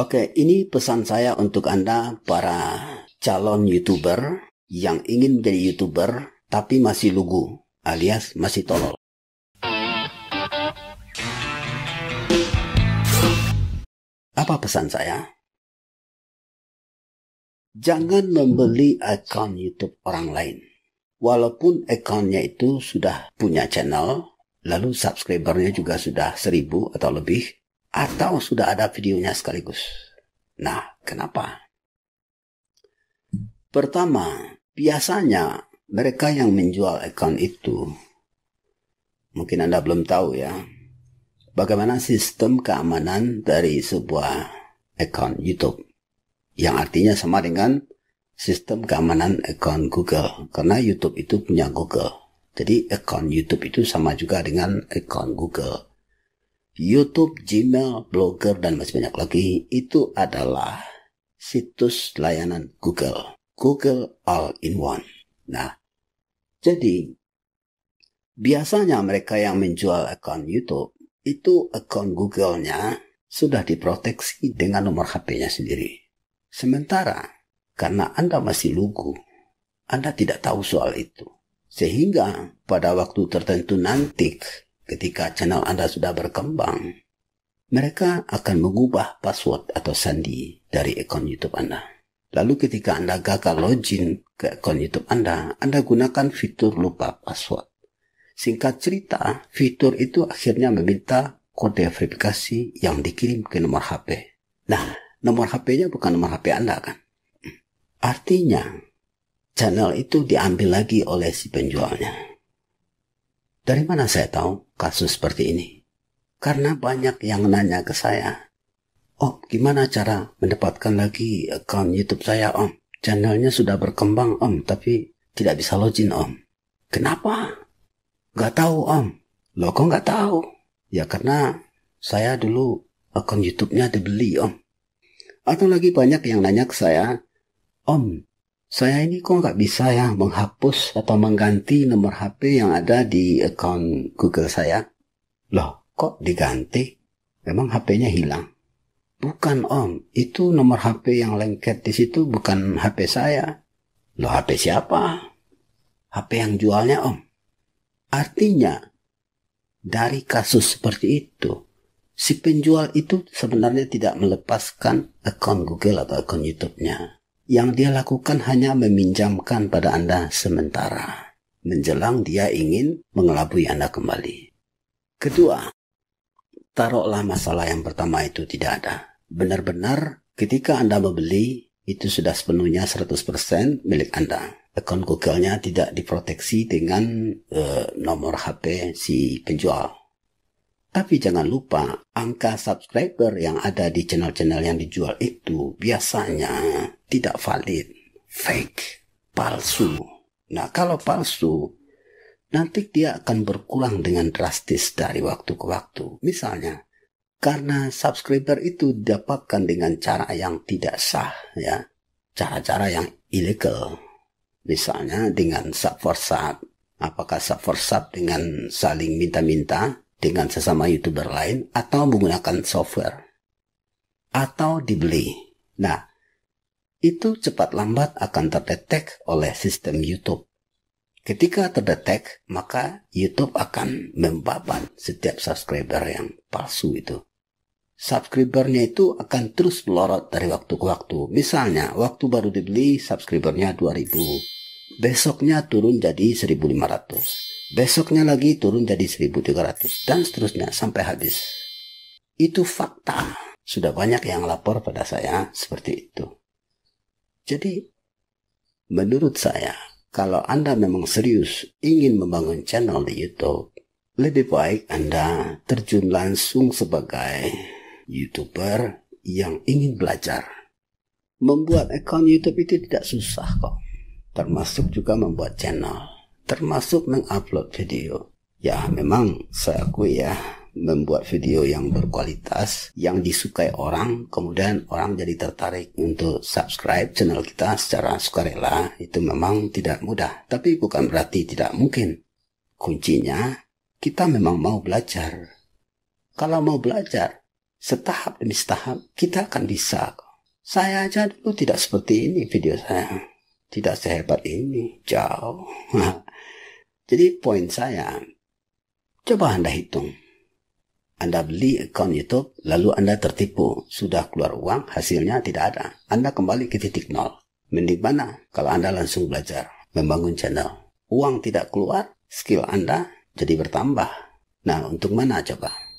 Oke, ini pesan saya untuk Anda para calon YouTuber yang ingin menjadi YouTuber tapi masih lugu alias masih tolol. Apa pesan saya? Jangan membeli akun YouTube orang lain. Walaupun akunnya itu sudah punya channel, lalu subscribernya juga sudah seribu atau lebih, atau sudah ada videonya sekaligus. Nah, kenapa? Pertama, biasanya mereka yang menjual account itu, mungkin Anda belum tahu ya, bagaimana sistem keamanan dari sebuah account YouTube. Yang artinya sama dengan sistem keamanan account Google. Karena YouTube itu punya Google. Jadi account YouTube itu sama juga dengan account Google. YouTube, Gmail, Blogger, dan masih banyak lagi, itu adalah situs layanan Google. Google All-in-One. Nah, jadi biasanya mereka yang menjual akun YouTube, itu akun Google-nya sudah diproteksi dengan nomor HP-nya sendiri. Sementara, karena Anda masih lugu, Anda tidak tahu soal itu. Sehingga pada waktu tertentu nanti Ketika channel Anda sudah berkembang, mereka akan mengubah password atau sandi dari akun YouTube Anda. Lalu ketika Anda gagal login ke akun YouTube Anda, Anda gunakan fitur lupa password. Singkat cerita, fitur itu akhirnya meminta kode verifikasi yang dikirim ke nomor HP. Nah, nomor HP-nya bukan nomor HP Anda kan? Artinya, channel itu diambil lagi oleh si penjualnya. Dari mana saya tahu kasus seperti ini? Karena banyak yang nanya ke saya. Om, oh, gimana cara mendapatkan lagi account YouTube saya, Om? Channelnya sudah berkembang, Om, tapi tidak bisa login, Om. Kenapa? Gak tahu, Om. Lo kok gak tahu? Ya karena saya dulu akun YouTube-nya dibeli, Om. Atau lagi banyak yang nanya ke saya, Om, saya ini kok nggak bisa ya menghapus atau mengganti nomor HP yang ada di account Google saya? Loh, kok diganti? Memang HP-nya hilang? Bukan om, itu nomor HP yang lengket di situ bukan HP saya. Loh HP siapa? HP yang jualnya om. Artinya, dari kasus seperti itu, si penjual itu sebenarnya tidak melepaskan akun Google atau akun YouTube-nya yang dia lakukan hanya meminjamkan pada Anda sementara, menjelang dia ingin mengelabui Anda kembali. Kedua, taruhlah masalah yang pertama itu tidak ada. Benar-benar ketika Anda membeli, itu sudah sepenuhnya 100% milik Anda. Akun Google-nya tidak diproteksi dengan uh, nomor HP si penjual. Tapi jangan lupa, angka subscriber yang ada di channel-channel yang dijual itu biasanya tidak valid, fake, palsu. Nah, kalau palsu, nanti dia akan berkurang dengan drastis dari waktu ke waktu. Misalnya, karena subscriber itu didapatkan dengan cara yang tidak sah, ya, cara-cara yang ilegal. Misalnya dengan sub for sub. Apakah sub for sub dengan saling minta-minta dengan sesama YouTuber lain atau menggunakan software atau dibeli. Nah, itu cepat lambat akan terdetek oleh sistem YouTube. Ketika terdetek, maka YouTube akan membaban setiap subscriber yang palsu itu. Subscribernya itu akan terus melorot dari waktu ke waktu. Misalnya, waktu baru dibeli, subscribernya 2000. Besoknya turun jadi 1500 Besoknya lagi turun jadi 1300 dan seterusnya sampai habis. Itu fakta. Sudah banyak yang lapor pada saya seperti itu. Jadi, menurut saya, kalau Anda memang serius ingin membangun channel di YouTube, lebih baik Anda terjun langsung sebagai YouTuber yang ingin belajar. Membuat account YouTube itu tidak susah kok, termasuk juga membuat channel termasuk mengupload video. Ya memang saya akui ya membuat video yang berkualitas yang disukai orang kemudian orang jadi tertarik untuk subscribe channel kita secara sukarela itu memang tidak mudah tapi bukan berarti tidak mungkin kuncinya kita memang mau belajar kalau mau belajar setahap demi setahap kita akan bisa saya aja dulu tidak seperti ini video saya tidak sehebat ini jauh Jadi poin saya, coba Anda hitung. Anda beli account YouTube, lalu Anda tertipu. Sudah keluar uang, hasilnya tidak ada. Anda kembali ke titik nol. Mending mana kalau Anda langsung belajar, membangun channel. Uang tidak keluar, skill Anda jadi bertambah. Nah, untuk mana coba?